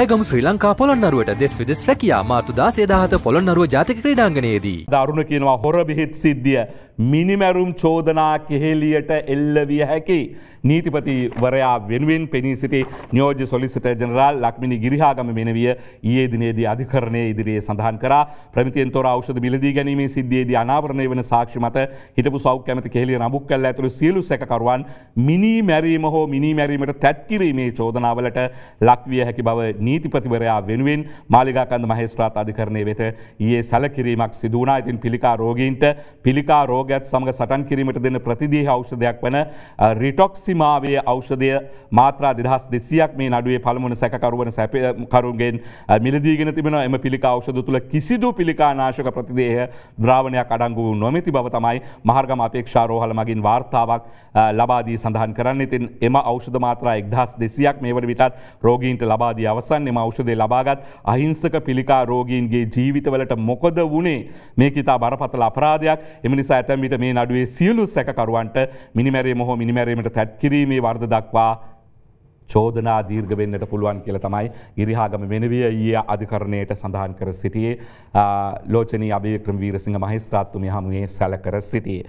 ඇයගම ශ්‍රී ලංකා පොළොන්නරුවට දෙස් විදෙස් රැකයා මාර්තු දාසේදාහත පොළොන්නරුව ජාතික ක්‍රඩාංගනයේදී. දරුණ කියනවා හොර බිහිත් සිද්ධිය මිනිමැරුම් චෝදනා කෙහෙලියට එල්ලවිය හැකි නීතිපතිවරයා වෙනුවෙන් පෙනී සිටි නියෝජ සොලිසිට ජනරල් ලක්මිනි ගිරිහාගම මෙනවිය ඒ දිනේදී අධිකරණය ඉදිරියේ සඳහන් කර ප්‍රමිතියන්තොර අවෂද මිලදී ගැනීම සිද්ධියේදී අනාවරණය වන සාක්ෂි මත හිටපු සෞඛ්‍ය කැමති කෙහෙලිය නබුක් කල්ල ඇතුළු සියලු සැකකරුවන් මිනී මැරීම හෝ මිනී මැරීමට තැත්කිරීමේ චෝදනාවලට ලක්විය හැකි බව නීතිපතිවරයා වෙනුවෙන් මාලිගාකන්ද මහේස්ත්‍රාත් අධිකරණය වෙත ඒ සැලකිරීමක් සිදුවනා ඉතින් පිළිකා රෝගීන්ට පිළිකා රෝග රෝගයක්ත් සමඟ සටන් කිරීමට දෙන ප්‍රතිදීහ ඖෂධයක් වන රිටොක්සිමාවේ ඖෂධය මාත්‍රා දෙදහස් දෙසියක් මේ නඩුවේ පළමුන සැකරුවන සැපකරුන්ගෙන් මිලදීගෙන තිබෙන එම පිළිකා ඖෂධ තුළ කිසිදු පිළිකානාශක ප්‍රතිදේහ ද්‍රාවණයක් අඩංගු නොමැති බව තමයි මහර්ගම අපේක්ෂාරෝහල මගින් වාර්තාවක් ලබාදී සඳහන් කරන්න ඉතින් එම ඖෂධ මාත්‍රා එක්දහස් දෙසියක් මේවට විටත් රෝගීන්ට ලබාදී අවසන් එම ඖෂධය ලබාගත් අහිංසක පිළිකා රෝගීන්ගේ ජීවිතවලට මොකද වුණේ මේ ඉතා බරපතල අපරාධයක් එමනිසා ඇතැ ඇතැම් විට මේ නඩුවේ සියලු සැකරුවන්ට මිනිමැරේ මොහෝ මිනිමැරීමට තැත්කිරීමේ වර්ද දක්වා චෝදනා දීර්ග වෙන්නට පුළුවන් කියල තමයි ඉරිහාගම වෙනවිය ඒ අධිකරණයට සඳහන් කර සිටියේ ලෝචන අභය ක්‍රම වීරසිංහ මහිස්ත්‍රාත්තුම හමුවේ සැල කර සිටියේ.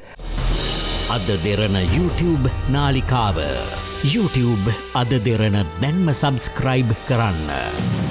අද දෙරන YouTube නාලිකාව. YouTube අද දෙරන දැන්ම සබස්ක්‍රයිබ් කරන්න.